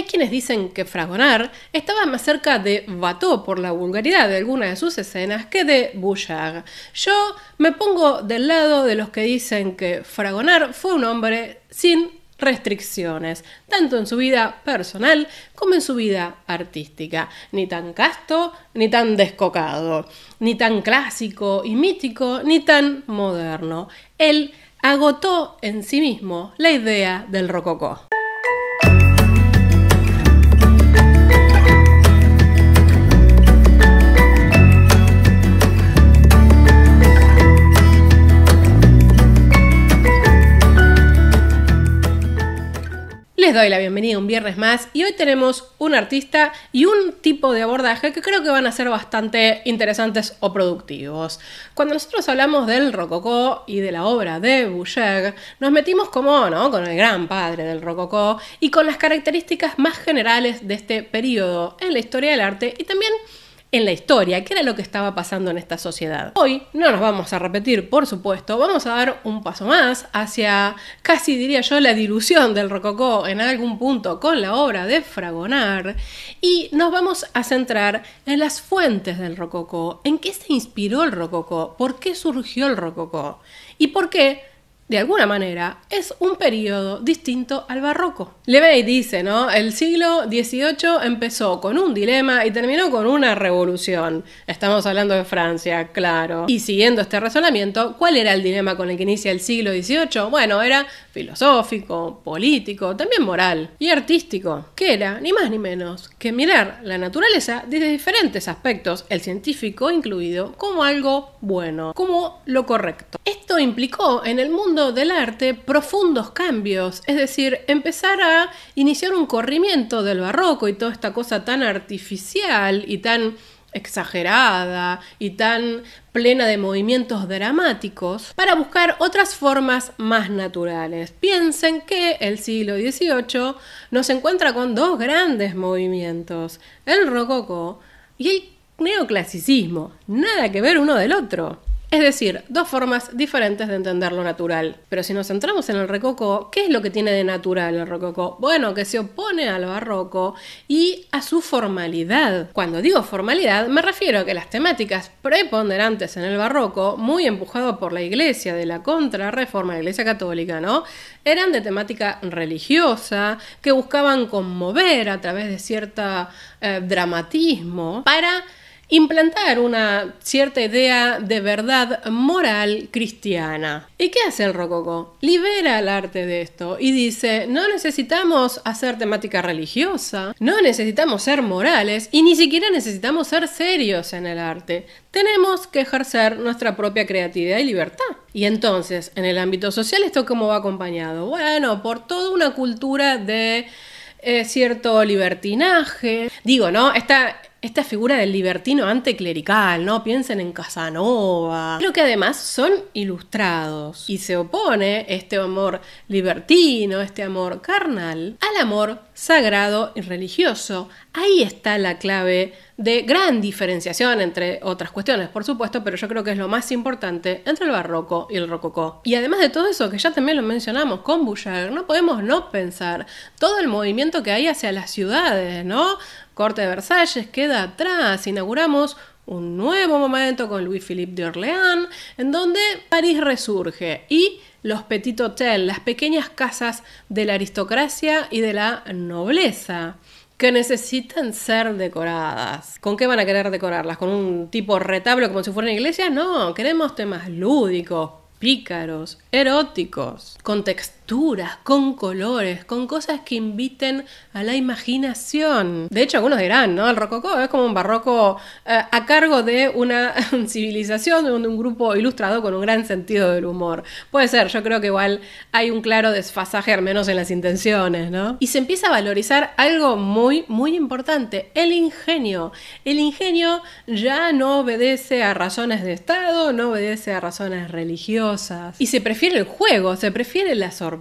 Hay quienes dicen que Fragonard estaba más cerca de Bateau por la vulgaridad de algunas de sus escenas que de Bouchard. Yo me pongo del lado de los que dicen que Fragonard fue un hombre sin restricciones, tanto en su vida personal como en su vida artística. Ni tan casto, ni tan descocado, ni tan clásico y mítico, ni tan moderno. Él agotó en sí mismo la idea del rococó. les doy la bienvenida un viernes más y hoy tenemos un artista y un tipo de abordaje que creo que van a ser bastante interesantes o productivos. Cuando nosotros hablamos del rococó y de la obra de Boucher, nos metimos como, ¿no? Con el gran padre del rococó y con las características más generales de este periodo en la historia del arte y también en la historia, qué era lo que estaba pasando en esta sociedad. Hoy no nos vamos a repetir, por supuesto, vamos a dar un paso más hacia casi diría yo la dilución del rococó en algún punto con la obra de Fragonard y nos vamos a centrar en las fuentes del rococó, en qué se inspiró el rococó, por qué surgió el rococó y por qué de alguna manera, es un periodo distinto al barroco. Levey dice, ¿no? El siglo XVIII empezó con un dilema y terminó con una revolución. Estamos hablando de Francia, claro. Y siguiendo este razonamiento, ¿cuál era el dilema con el que inicia el siglo XVIII? Bueno, era filosófico, político, también moral y artístico, que era ni más ni menos que mirar la naturaleza desde diferentes aspectos, el científico incluido, como algo bueno, como lo correcto. Esto implicó en el mundo del arte profundos cambios, es decir, empezar a iniciar un corrimiento del barroco y toda esta cosa tan artificial y tan exagerada y tan plena de movimientos dramáticos, para buscar otras formas más naturales. Piensen que el siglo XVIII nos encuentra con dos grandes movimientos, el rococó y el neoclasicismo, nada que ver uno del otro. Es decir, dos formas diferentes de entender lo natural. Pero si nos centramos en el rococó, ¿qué es lo que tiene de natural el rococó? Bueno, que se opone al barroco y a su formalidad. Cuando digo formalidad, me refiero a que las temáticas preponderantes en el barroco, muy empujado por la iglesia de la contrarreforma, la iglesia católica, ¿no? Eran de temática religiosa, que buscaban conmover a través de cierto eh, dramatismo para implantar una cierta idea de verdad moral cristiana. ¿Y qué hace el rococó? Libera al arte de esto y dice, no necesitamos hacer temática religiosa, no necesitamos ser morales y ni siquiera necesitamos ser serios en el arte. Tenemos que ejercer nuestra propia creatividad y libertad. Y entonces, en el ámbito social, ¿esto cómo va acompañado? Bueno, por toda una cultura de eh, cierto libertinaje. Digo, ¿no? Esta, esta figura del libertino anticlerical, ¿no? Piensen en Casanova. Creo que además son ilustrados y se opone este amor libertino, este amor carnal, al amor sagrado y religioso. Ahí está la clave de gran diferenciación entre otras cuestiones, por supuesto, pero yo creo que es lo más importante entre el barroco y el rococó. Y además de todo eso, que ya también lo mencionamos con Bouchard, no podemos no pensar todo el movimiento que hay hacia las ciudades, ¿no? corte de Versalles queda atrás, inauguramos un nuevo momento con Louis-Philippe de Orleans, en donde París resurge y los petit hôtels, las pequeñas casas de la aristocracia y de la nobleza que necesitan ser decoradas. ¿Con qué van a querer decorarlas? ¿Con un tipo retablo como si fuera una iglesia? No, queremos temas lúdicos, pícaros, eróticos, contextuales con colores, con cosas que inviten a la imaginación. De hecho, algunos dirán, ¿no? El rococó es como un barroco eh, a cargo de una civilización, de un, grupo ilustrado con un gran sentido del humor. Puede ser, yo creo que igual hay un claro desfasaje, al menos en las intenciones, ¿no? Y se empieza a valorizar algo muy, muy importante, el ingenio. El ingenio ya no obedece a razones de Estado, no obedece a razones religiosas. Y se prefiere el juego, se prefiere la sorpresa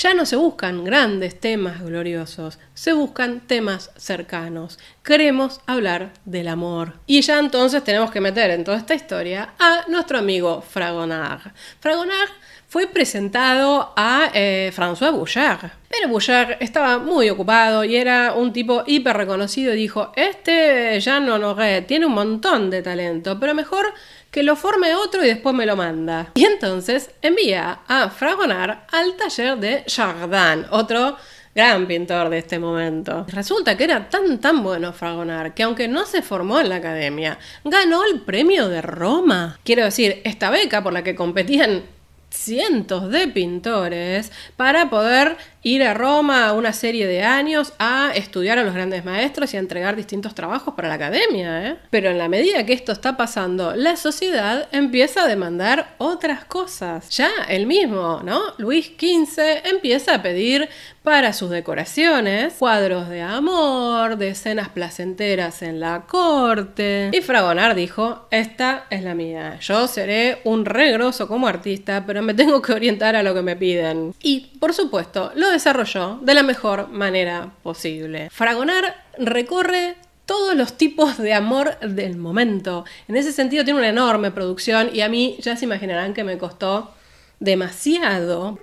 ya no se buscan grandes temas gloriosos, se buscan temas cercanos. Queremos hablar del amor. Y ya entonces tenemos que meter en toda esta historia a nuestro amigo Fragonard. Fragonard fue presentado a eh, François Bouchard. Pero Bouchard estaba muy ocupado y era un tipo hiper reconocido y dijo, este Jean Honoré tiene un montón de talento, pero mejor que lo forme otro y después me lo manda. Y entonces envía a Fragonard al taller de Jardin, otro gran pintor de este momento. Resulta que era tan tan bueno Fragonard que aunque no se formó en la academia, ganó el premio de Roma. Quiero decir, esta beca por la que competían cientos de pintores para poder ir a Roma una serie de años a estudiar a los grandes maestros y a entregar distintos trabajos para la academia. ¿eh? Pero en la medida que esto está pasando, la sociedad empieza a demandar otras cosas. Ya el mismo, ¿no? Luis XV empieza a pedir para sus decoraciones cuadros de amor, de escenas placenteras en la corte. Y Fragonard dijo, esta es la mía. Yo seré un regroso como artista, pero me tengo que orientar a lo que me piden. Y, por supuesto, lo de desarrolló de la mejor manera posible. Fragonar recorre todos los tipos de amor del momento. En ese sentido tiene una enorme producción y a mí ya se imaginarán que me costó demasiado.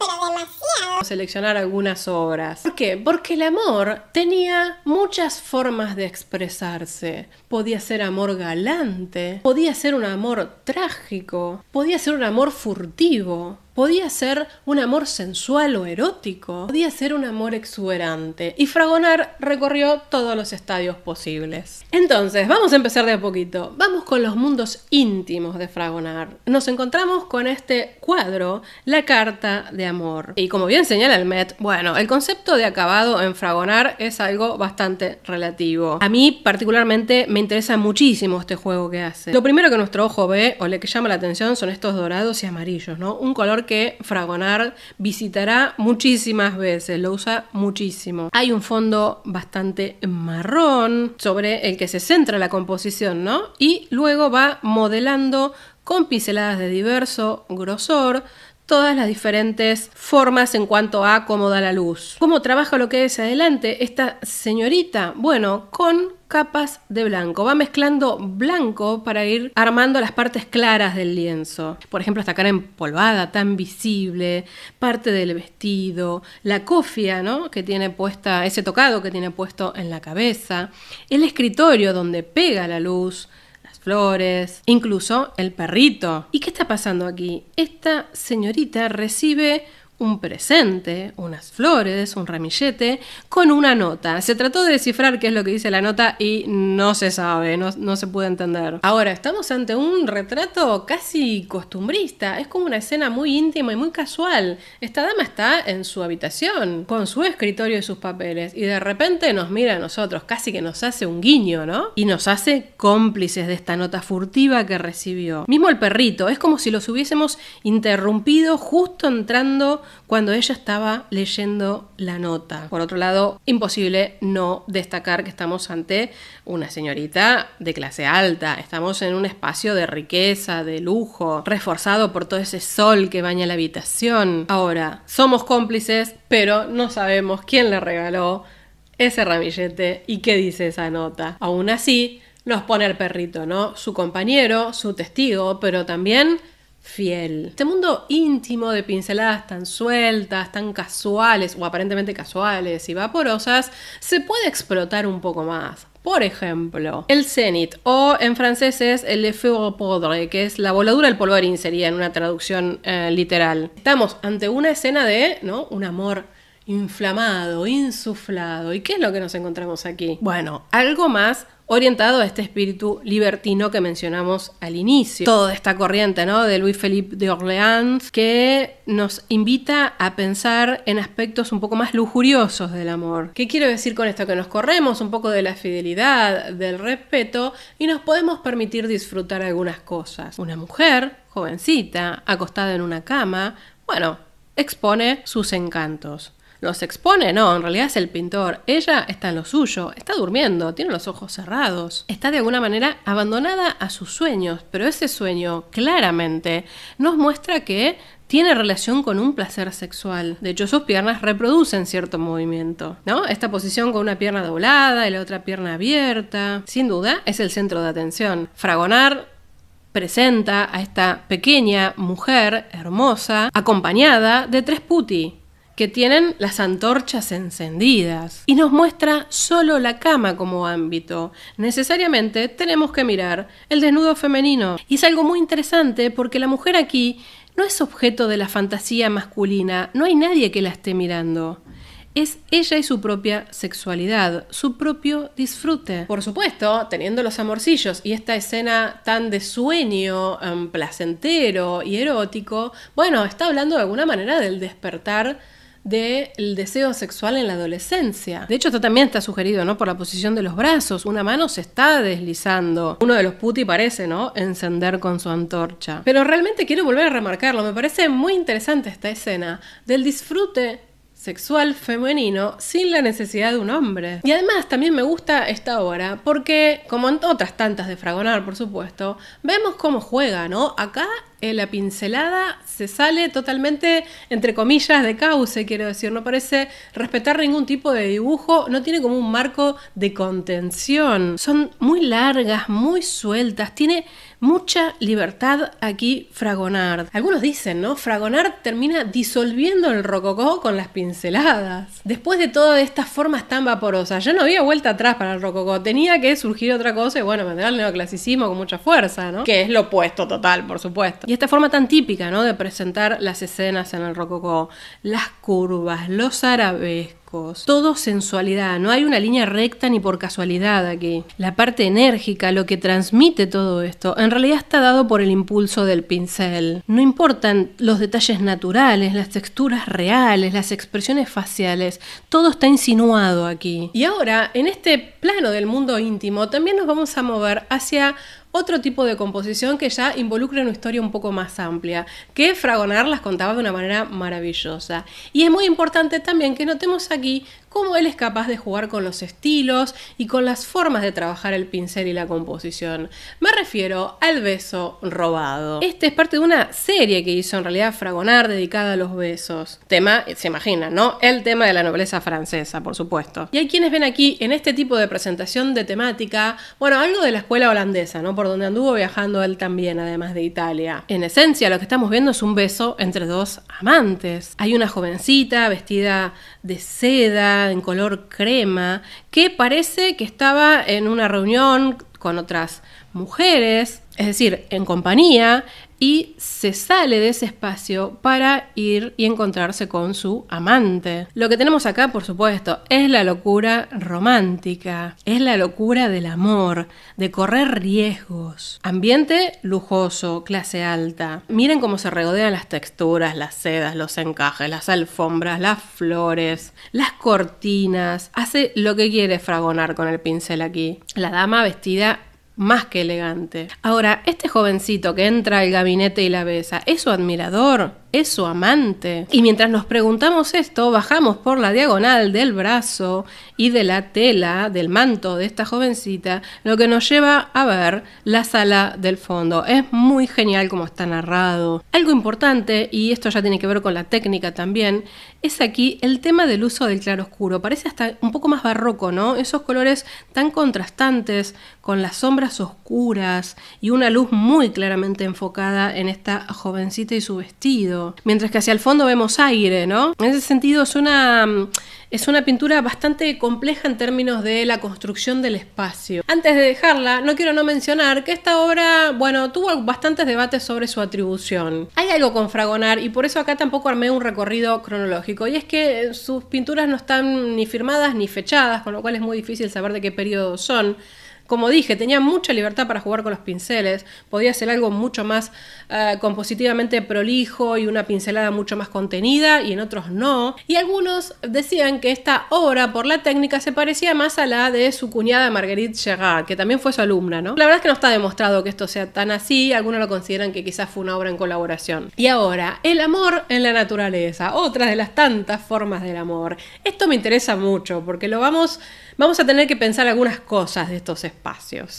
Seleccionar algunas obras. ¿Por qué? Porque el amor tenía muchas formas de expresarse. Podía ser amor galante, podía ser un amor trágico, podía ser un amor furtivo, Podía ser un amor sensual o erótico, podía ser un amor exuberante. Y Fragonard recorrió todos los estadios posibles. Entonces, vamos a empezar de a poquito. Vamos con los mundos íntimos de Fragonard. Nos encontramos con este cuadro, La Carta de Amor. Y como bien señala el Met, bueno, el concepto de acabado en Fragonard es algo bastante relativo. A mí particularmente me interesa muchísimo este juego que hace. Lo primero que nuestro ojo ve o le que llama la atención son estos dorados y amarillos, ¿no? Un color que Fragonard visitará muchísimas veces, lo usa muchísimo. Hay un fondo bastante marrón sobre el que se centra la composición, ¿no? Y luego va modelando con pinceladas de diverso grosor todas las diferentes formas en cuanto a cómo da la luz. ¿Cómo trabaja lo que es adelante esta señorita? Bueno, con capas de blanco. Va mezclando blanco para ir armando las partes claras del lienzo. Por ejemplo, esta cara empolvada, tan visible, parte del vestido, la cofia, ¿no? Que tiene puesta, ese tocado que tiene puesto en la cabeza, el escritorio donde pega la luz, flores, incluso el perrito. ¿Y qué está pasando aquí? Esta señorita recibe un presente, unas flores, un ramillete, con una nota. Se trató de descifrar qué es lo que dice la nota y no se sabe, no, se puede entender. Ahora, estamos ante un retrato casi costumbrista, es como una escena muy íntima y muy casual. Esta dama está en su habitación, con su escritorio y sus papeles, y de repente nos mira a nosotros, casi que nos hace un guiño, ¿no? Y nos hace cómplices de esta nota furtiva que recibió. Mismo el perrito, es como si los hubiésemos interrumpido justo entrando cuando ella estaba leyendo la nota. Por otro lado, imposible no destacar que estamos ante una señorita de clase alta, estamos en un espacio de riqueza, de lujo, reforzado por todo ese sol que baña la habitación. Ahora, somos cómplices, pero no sabemos quién le regaló ese ramillete y qué dice esa nota. Aún así, nos pone el perrito, ¿no? Su compañero, su testigo, pero también fiel. Este mundo íntimo de pinceladas tan sueltas, tan casuales, o aparentemente casuales y vaporosas, se puede explotar un poco más. Por ejemplo, el cenit, o en francés es el feu podre, que es la voladura del polvorín, sería en una traducción eh, literal. Estamos ante una escena de ¿no? un amor inflamado, insuflado. ¿Y qué es lo que nos encontramos aquí? Bueno, algo más orientado a este espíritu libertino que mencionamos al inicio. Toda esta corriente ¿no? de Luis Felipe de Orleans que nos invita a pensar en aspectos un poco más lujuriosos del amor. ¿Qué quiero decir con esto? Que nos corremos un poco de la fidelidad, del respeto y nos podemos permitir disfrutar algunas cosas. Una mujer jovencita, acostada en una cama, bueno, expone sus encantos los expone, no, en realidad es el pintor. Ella está en lo suyo, está durmiendo, tiene los ojos cerrados, está de alguna manera abandonada a sus sueños, pero ese sueño claramente nos muestra que tiene relación con un placer sexual. De hecho, sus piernas reproducen cierto movimiento, ¿no? Esta posición con una pierna doblada y la otra pierna abierta, sin duda, es el centro de atención. Fragonar presenta a esta pequeña mujer hermosa, acompañada de tres puti, que tienen las antorchas encendidas y nos muestra solo la cama como ámbito. Necesariamente tenemos que mirar el desnudo femenino. Y es algo muy interesante porque la mujer aquí no es objeto de la fantasía masculina, no hay nadie que la esté mirando es ella y su propia sexualidad, su propio disfrute. Por supuesto, teniendo los amorcillos y esta escena tan de sueño, em, placentero y erótico, bueno, está hablando de alguna manera del despertar del deseo sexual en la adolescencia. De hecho, esto también está sugerido, ¿no? Por la posición de los brazos. Una mano se está deslizando. Uno de los puti parece, ¿no? Encender con su antorcha. Pero realmente quiero volver a remarcarlo. Me parece muy interesante esta escena del disfrute sexual femenino sin la necesidad de un hombre. Y además también me gusta esta obra porque, como en otras tantas de Fragonar, por supuesto, vemos cómo juega, ¿no? Acá en eh, la pincelada se sale totalmente, entre comillas, de cauce, quiero decir, no parece respetar ningún tipo de dibujo, no tiene como un marco de contención. Son muy largas, muy sueltas, tiene Mucha libertad aquí Fragonard. Algunos dicen, ¿no? Fragonard termina disolviendo el rococó con las pinceladas. Después de todas estas formas tan vaporosas, ya no había vuelta atrás para el rococó. Tenía que surgir otra cosa y bueno, vendrá el neoclasicismo con mucha fuerza, ¿no? Que es lo opuesto total, por supuesto. Y esta forma tan típica, ¿no? De presentar las escenas en el rococó. Las curvas, los arabescos todo sensualidad, no hay una línea recta ni por casualidad aquí. La parte enérgica, lo que transmite todo esto, en realidad está dado por el impulso del pincel. No importan los detalles naturales, las texturas reales, las expresiones faciales, todo está insinuado aquí. Y ahora, en este plano del mundo íntimo, también nos vamos a mover hacia otro tipo de composición que ya involucra una historia un poco más amplia, que Fragonar las contaba de una manera maravillosa. Y es muy importante también que notemos aquí cómo él es capaz de jugar con los estilos y con las formas de trabajar el pincel y la composición. Me refiero al beso robado. Este es parte de una serie que hizo en realidad Fragonard dedicada a los besos. Tema, se imagina, ¿no? El tema de la nobleza francesa, por supuesto. Y hay quienes ven aquí en este tipo de presentación de temática, bueno, algo de la escuela holandesa, ¿no? Por donde anduvo viajando él también, además de Italia. En esencia, lo que estamos viendo es un beso entre dos amantes. Hay una jovencita vestida de seda, en color crema que parece que estaba en una reunión con otras mujeres es decir, en compañía, y se sale de ese espacio para ir y encontrarse con su amante. Lo que tenemos acá, por supuesto, es la locura romántica, es la locura del amor, de correr riesgos. Ambiente lujoso, clase alta. Miren cómo se regodean las texturas, las sedas, los encajes, las alfombras, las flores, las cortinas. Hace lo que quiere fragonar con el pincel aquí. La dama vestida más que elegante. Ahora, este jovencito que entra al gabinete y la besa, ¿es su admirador? su amante. Y mientras nos preguntamos esto, bajamos por la diagonal del brazo y de la tela del manto de esta jovencita, lo que nos lleva a ver la sala del fondo. Es muy genial como está narrado. Algo importante, y esto ya tiene que ver con la técnica también, es aquí el tema del uso del claroscuro. Parece hasta un poco más barroco, ¿no? Esos colores tan contrastantes, con las sombras oscuras y una luz muy claramente enfocada en esta jovencita y su vestido mientras que hacia el fondo vemos aire, ¿no? En ese sentido es una, mm, es una pintura bastante compleja en términos de la construcción del espacio. Antes de dejarla, no quiero no mencionar que esta obra, bueno, tuvo bastantes debates sobre su atribución. Hay algo con Fragonar y por eso acá tampoco armé un recorrido cronológico, y es que eh, sus pinturas no están ni firmadas ni fechadas, con lo cual es muy difícil saber de qué periodo son. Como dije, tenía mucha libertad para jugar con los pinceles, podía hacer algo mucho más eh, compositivamente prolijo y una pincelada mucho más contenida y en otros no. Y algunos decían que esta obra por la técnica se parecía más a la de su cuñada Marguerite Gerard, que también fue su alumna, ¿no? La verdad es que no está demostrado que esto sea tan así, algunos lo consideran que quizás fue una obra en colaboración. Y ahora, el amor en la naturaleza, otra de las tantas formas del amor. Esto me interesa mucho porque lo vamos, vamos a tener que pensar algunas cosas de estos espacios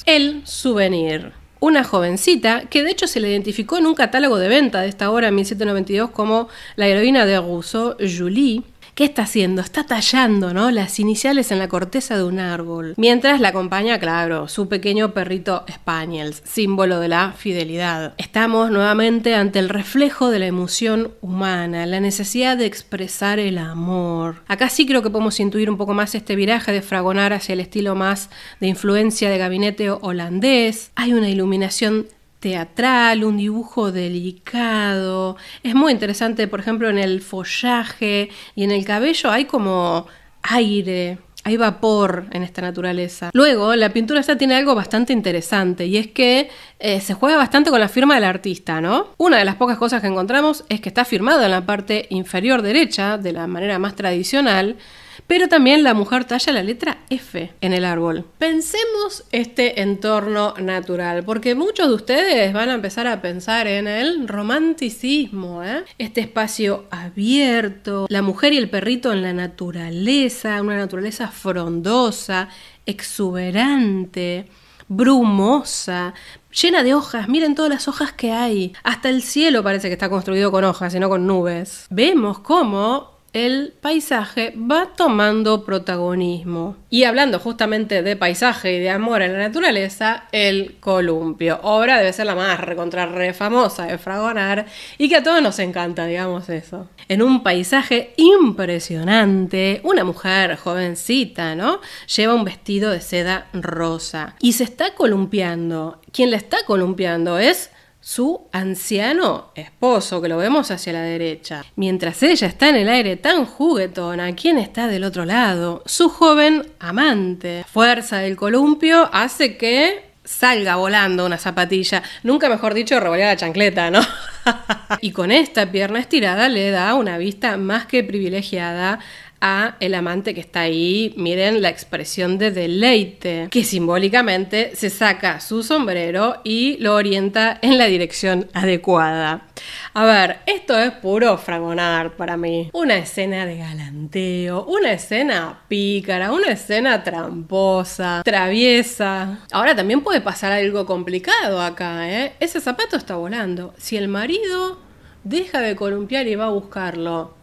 el souvenir. Una jovencita que de hecho se le identificó en un catálogo de venta de esta obra en 1792 como la heroína de Rousseau, Julie, ¿Qué está haciendo? Está tallando, ¿no? Las iniciales en la corteza de un árbol. Mientras la acompaña, claro, su pequeño perrito Spaniels, símbolo de la fidelidad. Estamos nuevamente ante el reflejo de la emoción humana, la necesidad de expresar el amor. Acá sí creo que podemos intuir un poco más este viraje de Fragonar hacia el estilo más de influencia de gabinete holandés. Hay una iluminación teatral, un dibujo delicado. Es muy interesante, por ejemplo, en el follaje y en el cabello hay como aire, hay vapor en esta naturaleza. Luego, la pintura esta tiene algo bastante interesante y es que eh, se juega bastante con la firma del artista, ¿no? Una de las pocas cosas que encontramos es que está firmado en la parte inferior derecha, de la manera más tradicional, pero también la mujer talla la letra F en el árbol. Pensemos este entorno natural, porque muchos de ustedes van a empezar a pensar en el romanticismo, ¿eh? este espacio abierto, la mujer y el perrito en la naturaleza, una naturaleza frondosa, exuberante brumosa, llena de hojas. Miren todas las hojas que hay. Hasta el cielo parece que está construido con hojas y no con nubes. Vemos cómo el paisaje va tomando protagonismo. Y hablando justamente de paisaje y de amor a la naturaleza, el columpio. Obra debe ser la más recontra famosa de fragonar. y que a todos nos encanta, digamos eso. En un paisaje impresionante, una mujer jovencita, ¿no? Lleva un vestido de seda rosa y se está columpiando. Quien la está columpiando es su anciano esposo, que lo vemos hacia la derecha. Mientras ella está en el aire tan juguetona, ¿quién está del otro lado? Su joven amante. Fuerza del columpio hace que salga volando una zapatilla. Nunca mejor dicho, revolea la chancleta, ¿no? y con esta pierna estirada le da una vista más que privilegiada a el amante que está ahí. Miren la expresión de deleite, que simbólicamente se saca su sombrero y lo orienta en la dirección adecuada. A ver, esto es puro fragonar para mí. Una escena de galanteo, una escena pícara, una escena tramposa, traviesa. Ahora también puede pasar algo complicado acá, ¿eh? Ese zapato está volando. Si el marido deja de columpiar y va a buscarlo,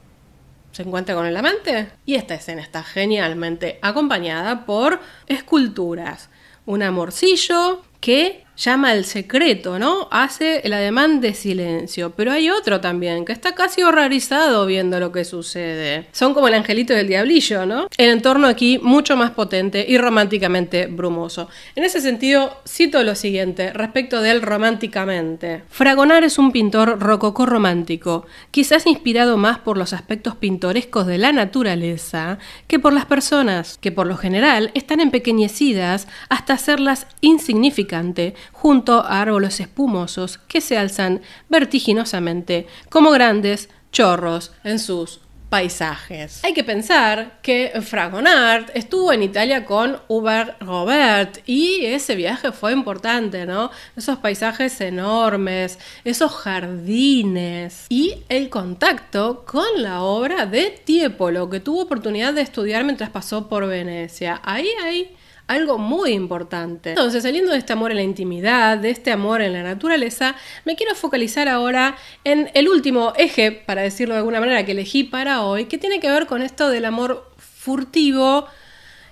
se encuentra con el amante. Y esta escena está genialmente acompañada por esculturas. Un amorcillo que llama el secreto, ¿no? Hace el ademán de silencio. Pero hay otro también, que está casi horrorizado viendo lo que sucede. Son como el angelito del diablillo, ¿no? El entorno aquí mucho más potente y románticamente brumoso. En ese sentido, cito lo siguiente respecto de él románticamente. Fragonard es un pintor rococó romántico, quizás inspirado más por los aspectos pintorescos de la naturaleza que por las personas, que por lo general están empequeñecidas hasta hacerlas insignificante junto a árboles espumosos que se alzan vertiginosamente como grandes chorros en sus paisajes. Hay que pensar que Fragonard estuvo en Italia con Hubert Robert y ese viaje fue importante, ¿no? Esos paisajes enormes, esos jardines y el contacto con la obra de Tiepolo que tuvo oportunidad de estudiar mientras pasó por Venecia. Ahí hay algo muy importante. Entonces, saliendo de este amor en la intimidad, de este amor en la naturaleza, me quiero focalizar ahora en el último eje, para decirlo de alguna manera, que elegí para hoy, que tiene que ver con esto del amor furtivo,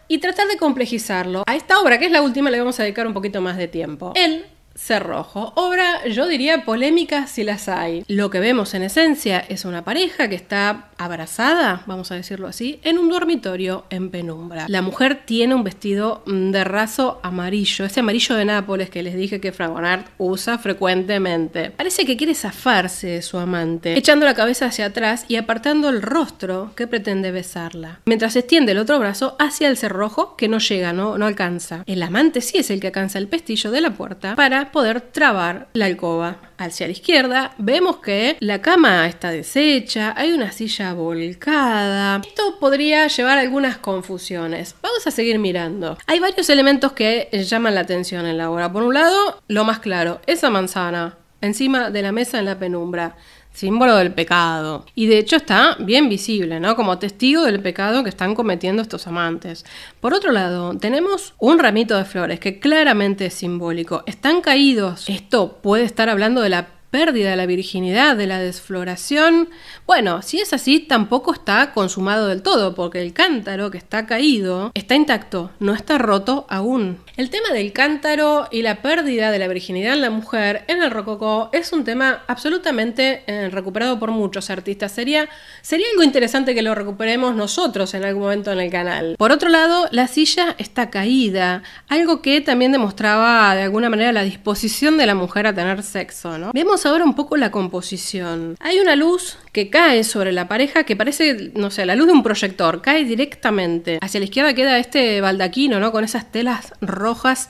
y tratar de complejizarlo. A esta obra, que es la última, le vamos a dedicar un poquito más de tiempo. Él Cerrojo. Obra, yo diría, polémica si las hay. Lo que vemos en esencia es una pareja que está abrazada, vamos a decirlo así, en un dormitorio en penumbra. La mujer tiene un vestido de raso amarillo, ese amarillo de Nápoles que les dije que Fragonard usa frecuentemente. Parece que quiere zafarse de su amante, echando la cabeza hacia atrás y apartando el rostro que pretende besarla, mientras extiende el otro brazo hacia el cerrojo que no llega, no, no alcanza. El amante sí es el que alcanza el pestillo de la puerta para poder trabar la alcoba. Hacia la izquierda vemos que la cama está deshecha, hay una silla volcada. Esto podría llevar algunas confusiones. Vamos a seguir mirando. Hay varios elementos que llaman la atención en la obra. Por un lado, lo más claro, esa manzana encima de la mesa en la penumbra símbolo del pecado. Y de hecho está bien visible, ¿no? Como testigo del pecado que están cometiendo estos amantes. Por otro lado, tenemos un ramito de flores que claramente es simbólico. Están caídos. Esto puede estar hablando de la pérdida de la virginidad, de la desfloración. Bueno, si es así, tampoco está consumado del todo, porque el cántaro que está caído está intacto, no está roto aún. El tema del cántaro y la pérdida de la virginidad en la mujer en el rococó es un tema absolutamente eh, recuperado por muchos artistas. Sería, sería algo interesante que lo recuperemos nosotros en algún momento en el canal. Por otro lado, la silla está caída, algo que también demostraba de alguna manera la disposición de la mujer a tener sexo. ¿no? Vemos ahora un poco la composición. Hay una luz que cae sobre la pareja que parece, no sé, la luz de un proyector, cae directamente. Hacia la izquierda queda este baldaquino, ¿no? Con esas telas rojas Rojas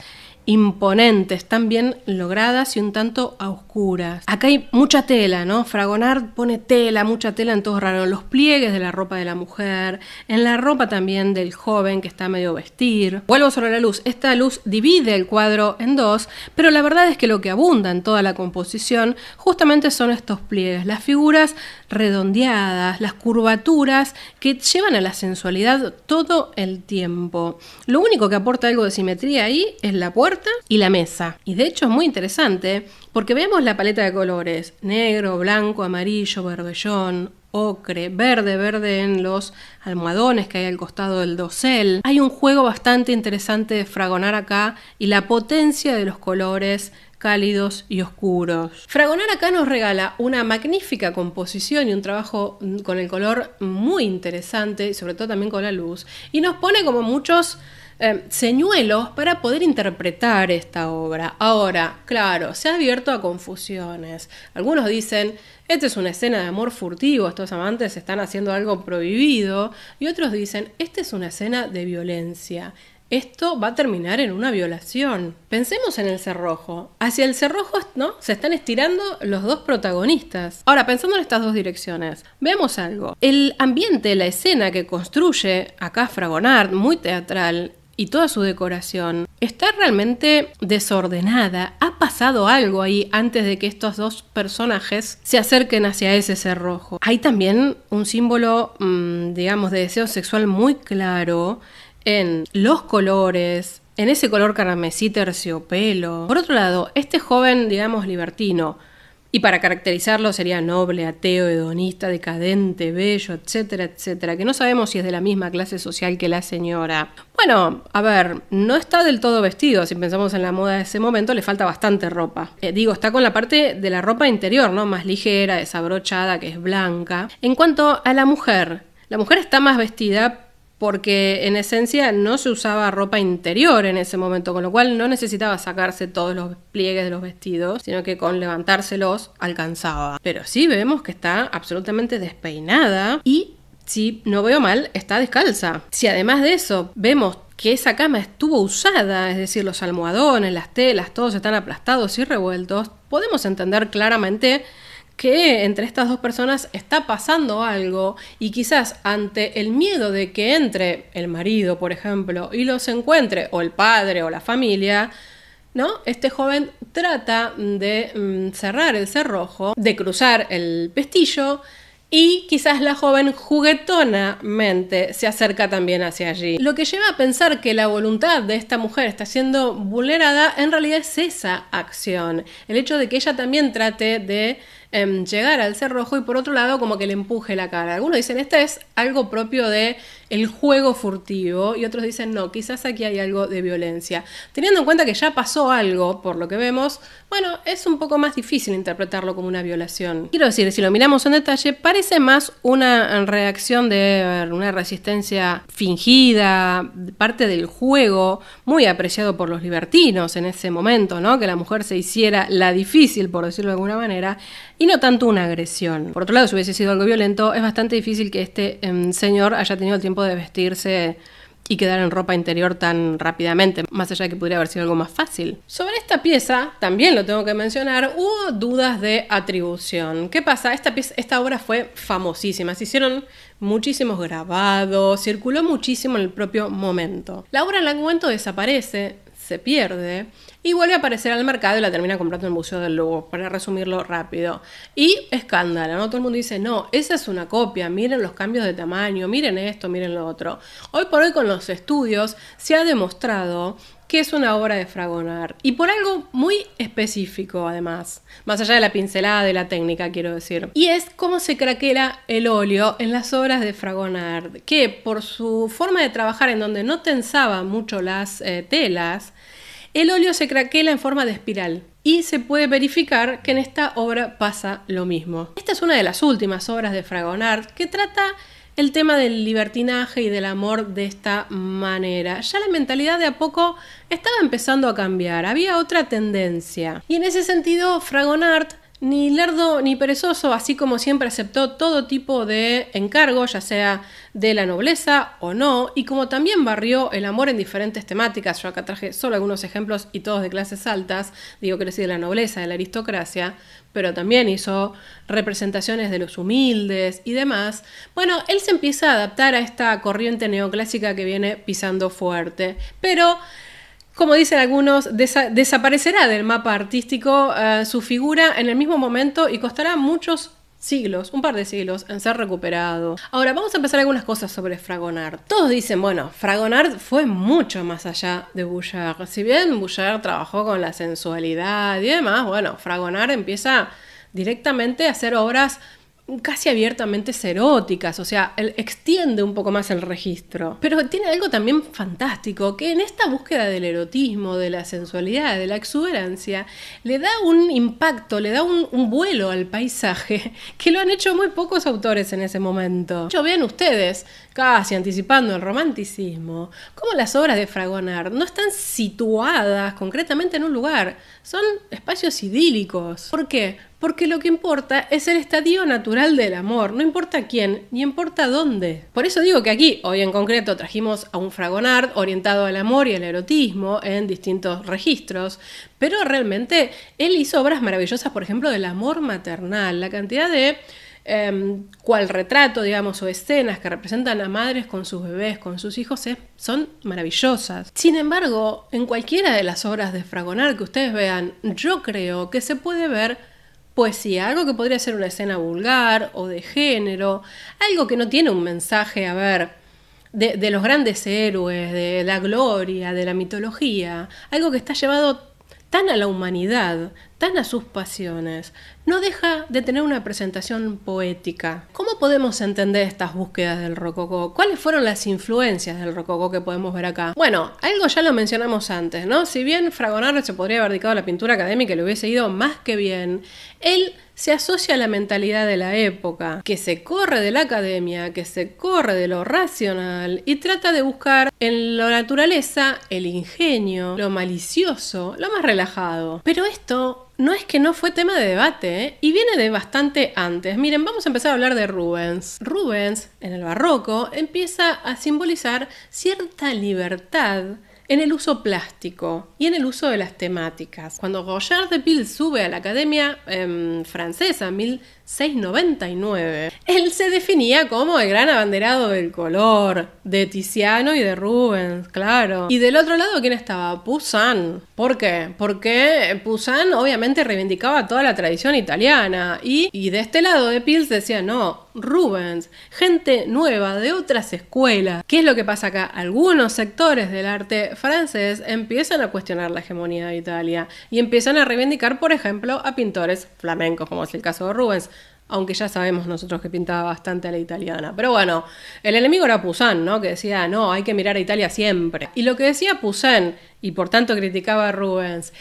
imponentes, tan bien logradas y un tanto oscuras. Acá hay mucha tela, ¿no? Fragonard pone tela, mucha tela en todo raro, los pliegues de la ropa de la mujer, en la ropa también del joven que está medio vestir. Vuelvo sobre la luz, esta luz divide el cuadro en dos, pero la verdad es que lo que abunda en toda la composición justamente son estos pliegues, las figuras redondeadas, las curvaturas que llevan a la sensualidad todo el tiempo. Lo único que aporta algo de simetría ahí es la puerta y la mesa. Y de hecho es muy interesante porque vemos la paleta de colores, negro, blanco, amarillo, verdellón, ocre, verde, verde en los almohadones que hay al costado del dosel. Hay un juego bastante interesante de fragonar acá y la potencia de los colores cálidos y oscuros. Fragonar acá nos regala una magnífica composición y un trabajo mm, con el color muy interesante, sobre todo también con la luz, y nos pone como muchos eh, señuelos para poder interpretar esta obra. Ahora, claro, se ha abierto a confusiones. Algunos dicen, esta es una escena de amor furtivo, estos amantes están haciendo algo prohibido, y otros dicen, esta es una escena de violencia. Esto va a terminar en una violación. Pensemos en el cerrojo. Hacia el cerrojo, ¿no? Se están estirando los dos protagonistas. Ahora, pensando en estas dos direcciones, veamos algo. El ambiente, la escena que construye acá Fragonard, muy teatral, y toda su decoración está realmente desordenada. Ha pasado algo ahí antes de que estos dos personajes se acerquen hacia ese cerrojo. Hay también un símbolo, mm, digamos, de deseo sexual muy claro en los colores, en ese color carmesí terciopelo. Por otro lado, este joven, digamos, libertino, y para caracterizarlo sería noble, ateo, hedonista, decadente, bello, etcétera, etcétera, que no sabemos si es de la misma clase social que la señora. Bueno, a ver, no está del todo vestido, si pensamos en la moda de ese momento, le falta bastante ropa. Eh, digo, está con la parte de la ropa interior, ¿no? Más ligera, desabrochada, que es blanca. En cuanto a la mujer, la mujer está más vestida, porque en esencia no se usaba ropa interior en ese momento, con lo cual no necesitaba sacarse todos los pliegues de los vestidos, sino que con levantárselos alcanzaba. Pero sí vemos que está absolutamente despeinada y, si no veo mal, está descalza. Si además de eso vemos que esa cama estuvo usada, es decir, los almohadones, las telas, todos están aplastados y revueltos, podemos entender claramente que entre estas dos personas está pasando algo y quizás ante el miedo de que entre el marido, por ejemplo, y los encuentre, o el padre o la familia, ¿no? Este joven trata de mm, cerrar el cerrojo, de cruzar el pestillo, y quizás la joven juguetonamente se acerca también hacia allí. Lo que lleva a pensar que la voluntad de esta mujer está siendo vulnerada en realidad es esa acción. El hecho de que ella también trate de Em, llegar al ser rojo y por otro lado como que le empuje la cara. Algunos dicen, este es algo propio de el juego furtivo y otros dicen, no, quizás aquí hay algo de violencia. Teniendo en cuenta que ya pasó algo, por lo que vemos, bueno, es un poco más difícil interpretarlo como una violación. Quiero decir, si lo miramos en detalle, parece más una reacción de una resistencia fingida, parte del juego, muy apreciado por los libertinos en ese momento, ¿no? Que la mujer se hiciera la difícil, por decirlo de alguna manera, y no tanto una agresión. Por otro lado, si hubiese sido algo violento, es bastante difícil que este em, señor haya tenido el tiempo de vestirse y quedar en ropa interior tan rápidamente, más allá de que pudiera haber sido algo más fácil. Sobre esta pieza, también lo tengo que mencionar, hubo dudas de atribución. ¿Qué pasa? Esta, pieza, esta obra fue famosísima, se hicieron muchísimos grabados, circuló muchísimo en el propio momento. La obra en algún momento desaparece, se pierde y vuelve a aparecer al mercado y la termina comprando en el Museo del Louvre, para resumirlo rápido. Y escándalo, ¿no? Todo el mundo dice, no, esa es una copia, miren los cambios de tamaño, miren esto, miren lo otro. Hoy por hoy con los estudios se ha demostrado que es una obra de Fragonard y por algo muy específico además, más allá de la pincelada de la técnica quiero decir, y es cómo se craquela el óleo en las obras de Fragonard, que por su forma de trabajar en donde no tensaba mucho las eh, telas, el óleo se craquela en forma de espiral y se puede verificar que en esta obra pasa lo mismo. Esta es una de las últimas obras de Fragonard que trata el tema del libertinaje y del amor de esta manera. Ya la mentalidad de a poco estaba empezando a cambiar, había otra tendencia. Y en ese sentido, Fragonard ni lerdo ni perezoso, así como siempre aceptó todo tipo de encargo, ya sea de la nobleza o no, y como también barrió el amor en diferentes temáticas, yo acá traje solo algunos ejemplos y todos de clases altas, digo que decir de la nobleza, de la aristocracia, pero también hizo representaciones de los humildes y demás, bueno, él se empieza a adaptar a esta corriente neoclásica que viene pisando fuerte, pero como dicen algunos, desaparecerá del mapa artístico eh, su figura en el mismo momento y costará muchos siglos, un par de siglos, en ser recuperado. Ahora, vamos a empezar algunas cosas sobre Fragonard. Todos dicen, bueno, Fragonard fue mucho más allá de Bouchard. Si bien Bouchard trabajó con la sensualidad y demás, bueno, Fragonard empieza directamente a hacer obras casi abiertamente eróticas, o sea, extiende un poco más el registro. Pero tiene algo también fantástico, que en esta búsqueda del erotismo, de la sensualidad, de la exuberancia, le da un impacto, le da un, un vuelo al paisaje, que lo han hecho muy pocos autores en ese momento. Yo vean ustedes, casi anticipando el romanticismo, cómo las obras de Fragonard no están situadas concretamente en un lugar, son espacios idílicos. ¿Por qué? porque lo que importa es el estadio natural del amor, no importa quién ni importa dónde. Por eso digo que aquí, hoy en concreto, trajimos a un Fragonard orientado al amor y al erotismo en distintos registros, pero realmente él hizo obras maravillosas, por ejemplo, del amor maternal, la cantidad de em, cual retrato, digamos, o escenas que representan a madres con sus bebés, con sus hijos, son maravillosas. Sin embargo, en cualquiera de las obras de Fragonard que ustedes vean, yo creo que se puede ver poesía, algo que podría ser una escena vulgar o de género, algo que no tiene un mensaje, a ver, de, de, los grandes héroes, de la gloria, de la mitología, algo que está llevado tan a la humanidad, tan a sus pasiones, no deja de tener una presentación poética. ¿Cómo podemos entender estas búsquedas del rococó? ¿Cuáles fueron las influencias del rococó que podemos ver acá? Bueno, algo ya lo mencionamos antes, ¿no? Si bien Fragonard se podría haber dedicado a la pintura académica y le hubiese ido más que bien, él se asocia a la mentalidad de la época, que se corre de la academia, que se corre de lo racional y trata de buscar en la naturaleza el ingenio, lo malicioso, lo más relajado. Pero esto no es que no fue tema de debate, ¿eh? y viene de bastante antes. Miren, vamos a empezar a hablar de Rubens. Rubens, en el barroco, empieza a simbolizar cierta libertad en el uso plástico y en el uso de las temáticas. Cuando Roger de Pil sube a la Academia em, Francesa en 699. Él se definía como el gran abanderado del color, de Tiziano y de Rubens, claro. Y del otro lado, ¿quién estaba? Poussin. ¿Por qué? Porque Poussin obviamente reivindicaba toda la tradición italiana y, de este lado de Pils decía, no, Rubens, gente nueva de otras escuelas. ¿Qué es lo que pasa acá? Algunos sectores del arte francés empiezan a cuestionar la hegemonía de Italia y empiezan a reivindicar, por ejemplo, a pintores flamencos, como es el caso de Rubens aunque ya sabemos nosotros que pintaba bastante a la italiana. Pero bueno, el enemigo era Poussin, ¿no? que decía, no, hay que mirar a Italia siempre. Y lo que decía Poussin, y por tanto criticaba a Rubens,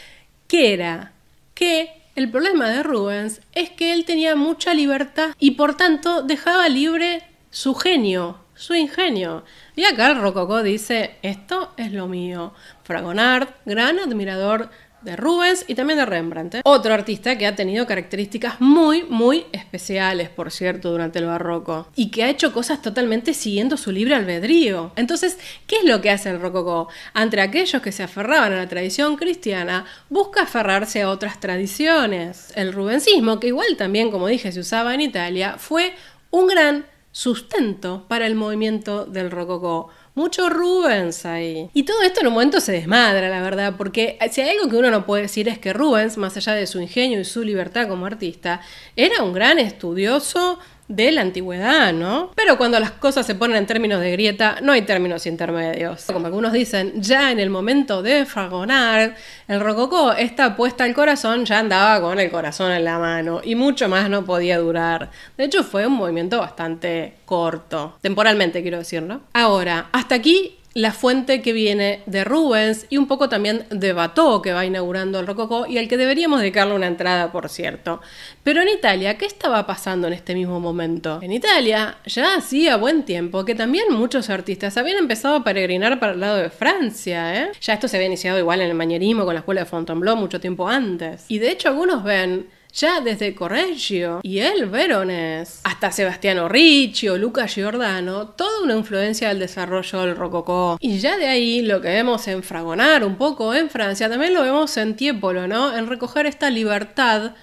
que era que el problema de Rubens es que él tenía mucha libertad y por tanto dejaba libre su genio, su ingenio. Y acá el Rococó dice, esto es lo mío. Fragonard, gran admirador de Rubens y también de Rembrandt. ¿eh? Otro artista que ha tenido características muy, muy especiales, por cierto, durante el barroco, y que ha hecho cosas totalmente siguiendo su libre albedrío. Entonces, ¿qué es lo que hace el rococó? Entre aquellos que se aferraban a la tradición cristiana, busca aferrarse a otras tradiciones. El rubensismo, que igual también, como dije, se usaba en Italia, fue un gran sustento para el movimiento del rococó mucho Rubens ahí. Y todo esto en un momento se desmadra, la verdad, porque eh, si hay algo que uno no puede decir es que Rubens, más allá de su ingenio y su libertad como artista, era un gran estudioso de la antigüedad, ¿no? Pero cuando las cosas se ponen en términos de grieta, no hay términos intermedios. Como algunos dicen, ya en el momento de fragonar, el rococó, esta puesta al corazón ya andaba con el corazón en la mano y mucho más no podía durar. De hecho, fue un movimiento bastante corto, temporalmente quiero decirlo. Ahora, hasta aquí la fuente que viene de Rubens y un poco también de Bateau que va inaugurando el Rococó y al que deberíamos dedicarle una entrada, por cierto. Pero en Italia, ¿qué estaba pasando en este mismo momento? En Italia ya hacía buen tiempo que también muchos artistas habían empezado a peregrinar para el lado de Francia, ¿eh? Ya esto se había iniciado igual en el mañerismo con la escuela de Fontainebleau mucho tiempo antes. Y de hecho algunos ven ya desde Correggio y el Verones hasta Sebastiano Ricci o Luca Giordano, toda una influencia del desarrollo del rococó. Y ya de ahí lo que vemos en Fragonar un poco en Francia, también lo vemos en Tiepolo, ¿no? En recoger esta libertad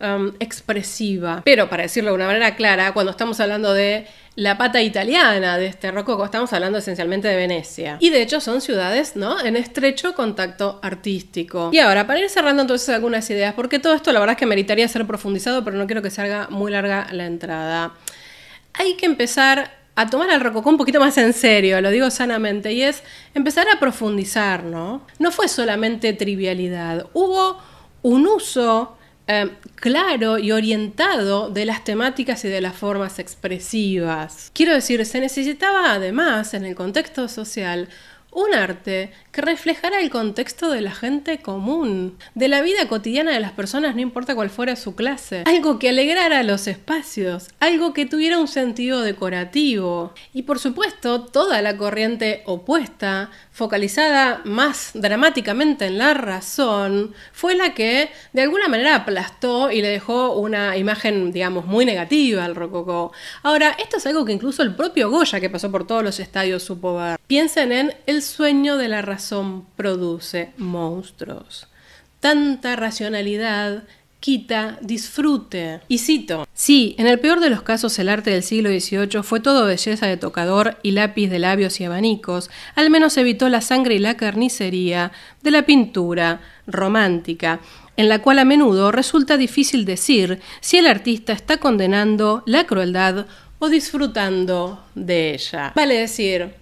um, expresiva. Pero para decirlo de una manera clara, cuando estamos hablando de la pata italiana de este rococo. Estamos hablando esencialmente de Venecia. Y de hecho son ciudades, ¿no? En estrecho contacto artístico. Y ahora, para ir cerrando entonces algunas ideas, porque todo esto la verdad es que meritaría ser profundizado, pero no quiero que salga muy larga la entrada. Hay que empezar a tomar al rococó un poquito más en serio, lo digo sanamente, y es empezar a profundizar, ¿no? No fue solamente trivialidad, hubo un uso Em, claro y orientado de las temáticas y de las formas expresivas. Quiero decir, se necesitaba además en el contexto social un arte que reflejara el contexto de la gente común, de la vida cotidiana de las personas, no importa cuál fuera su clase. Algo que alegrara los espacios, algo que tuviera un sentido decorativo. Y por supuesto, toda la corriente opuesta, focalizada más dramáticamente en la razón, fue la que de alguna manera aplastó y le dejó una imagen, digamos, muy negativa al rococó. Ahora, esto es algo que incluso el propio Goya, que pasó por todos los estadios, supo ver. Piensen en el sueño de la razón produce monstruos. Tanta racionalidad quita disfrute. Y cito, si en el peor de los casos el arte del siglo XVIII fue todo belleza de tocador y lápiz de labios y abanicos, al menos evitó la sangre y la carnicería de la pintura romántica, en la cual a menudo resulta difícil decir si el artista está condenando la crueldad o disfrutando de ella. Vale decir,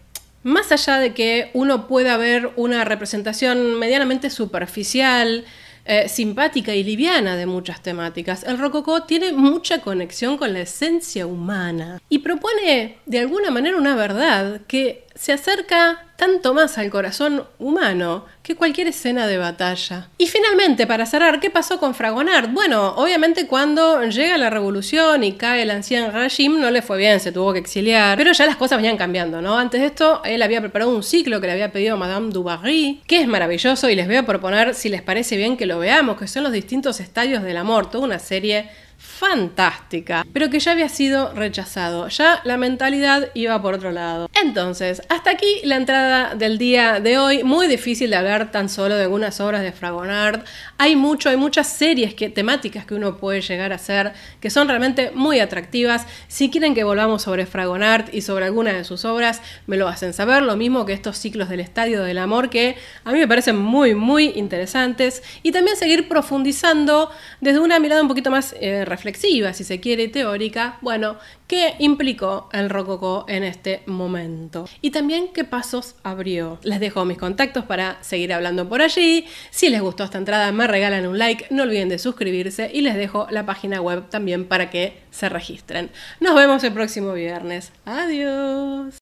más allá de que uno pueda ver una representación medianamente superficial, eh, simpática y liviana de muchas temáticas, el rococó tiene mucha conexión con la esencia humana y propone de alguna manera una verdad que se acerca tanto más al corazón humano que cualquier escena de batalla. Y finalmente, para cerrar, ¿qué pasó con Fragonard? Bueno, obviamente cuando llega la revolución y cae el anciano Rajim no le fue bien, se tuvo que exiliar, pero ya las cosas venían cambiando, ¿no? Antes de esto, él había preparado un ciclo que le había pedido Madame Dubarry, que es maravilloso y les voy a proponer, si les parece bien, que lo veamos, que son los distintos estadios del amor, toda una serie fantástica, pero que ya había sido rechazado. Ya la mentalidad iba por otro lado. Entonces, hasta aquí la entrada del día de hoy. Muy difícil de hablar tan solo de algunas obras de Fragonard. Hay mucho, hay muchas series que, temáticas que uno puede llegar a hacer que son realmente muy atractivas. Si quieren que volvamos sobre Fragonard y sobre alguna de sus obras, me lo hacen saber. Lo mismo que estos ciclos del Estadio del Amor que a mí me parecen muy, muy interesantes. Y también seguir profundizando desde una mirada un poquito más eh, reflexiva, si se quiere, teórica, bueno, qué implicó el rococó en este momento. Y también qué pasos abrió. Les dejo mis contactos para seguir hablando por allí. Si les gustó esta entrada, me regalan un like, no olviden de suscribirse y les dejo la página web también para que se registren. Nos vemos el próximo viernes. Adiós.